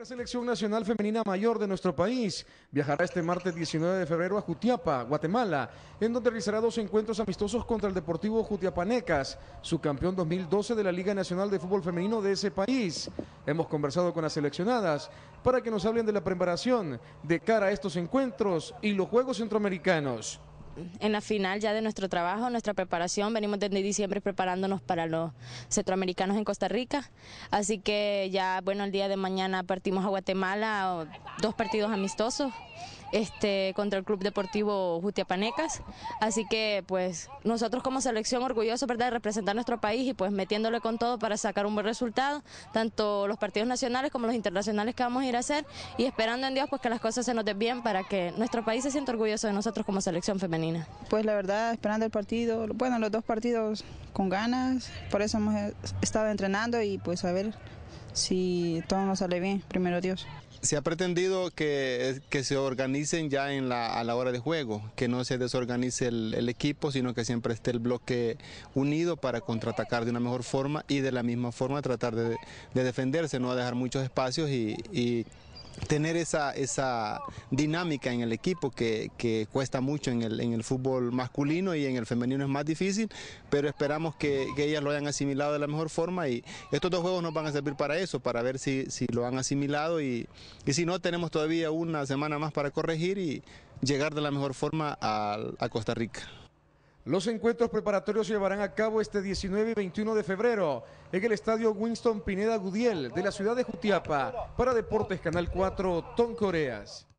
La selección nacional femenina mayor de nuestro país viajará este martes 19 de febrero a Jutiapa, Guatemala, en donde realizará dos encuentros amistosos contra el Deportivo Jutiapanecas, campeón 2012 de la Liga Nacional de Fútbol Femenino de ese país. Hemos conversado con las seleccionadas para que nos hablen de la preparación de cara a estos encuentros y los Juegos Centroamericanos en la final ya de nuestro trabajo, nuestra preparación. Venimos desde diciembre preparándonos para los centroamericanos en Costa Rica. Así que ya, bueno, el día de mañana partimos a Guatemala, dos partidos amistosos. Este, contra el Club Deportivo Jutiapanecas. Así que pues nosotros como selección orgullosos ¿verdad? de representar nuestro país y pues metiéndole con todo para sacar un buen resultado, tanto los partidos nacionales como los internacionales que vamos a ir a hacer y esperando en Dios pues que las cosas se nos den bien para que nuestro país se sienta orgulloso de nosotros como selección femenina. Pues la verdad, esperando el partido, bueno, los dos partidos con ganas, por eso hemos estado entrenando y pues a ver si todo nos sale bien, primero Dios. Se ha pretendido que, que se organicen ya a la hora de juego, que no se desorganice el, equipo, sino que siempre esté el bloque unido para contraatacar de una mejor forma y de la misma forma tratar de, defenderse, no dejar muchos espacios y tener esa, esa dinámica en el equipo que, cuesta mucho en el, en el, fútbol masculino y en el femenino es más difícil, pero esperamos que, ellas lo hayan asimilado de la mejor forma y estos dos juegos nos van a servir para eso, para ver si, si lo han asimilado y, y si no tenemos todavía una semana más para corregir y llegar de la mejor forma a Costa Rica. Los encuentros preparatorios se llevarán a cabo este 19 y 21 de febrero en el estadio Winston Pineda Gudiel de la ciudad de Jutiapa para Deportes Canal 4 Ton Coreas.